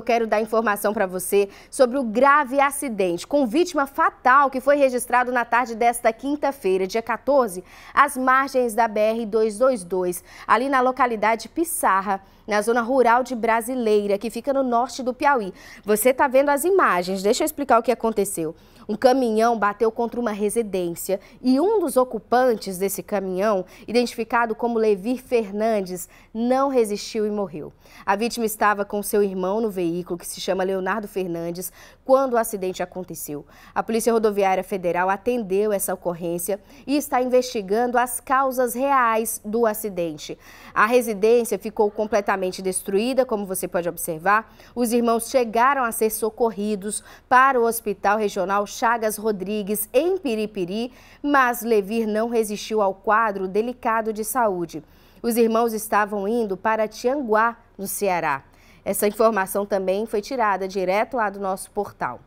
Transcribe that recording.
eu quero dar informação para você sobre o grave acidente com vítima fatal que foi registrado na tarde desta quinta-feira, dia 14, às margens da BR-222, ali na localidade Pissarra, na zona rural de Brasileira, que fica no norte do Piauí. Você está vendo as imagens, deixa eu explicar o que aconteceu. Um caminhão bateu contra uma residência e um dos ocupantes desse caminhão, identificado como Levi Fernandes, não resistiu e morreu. A vítima estava com seu irmão no veículo veículo que se chama Leonardo Fernandes quando o acidente aconteceu. A Polícia Rodoviária Federal atendeu essa ocorrência e está investigando as causas reais do acidente. A residência ficou completamente destruída, como você pode observar. Os irmãos chegaram a ser socorridos para o Hospital Regional Chagas Rodrigues, em Piripiri, mas Levir não resistiu ao quadro delicado de saúde. Os irmãos estavam indo para Tianguá, no Ceará. Essa informação também foi tirada direto lá do nosso portal.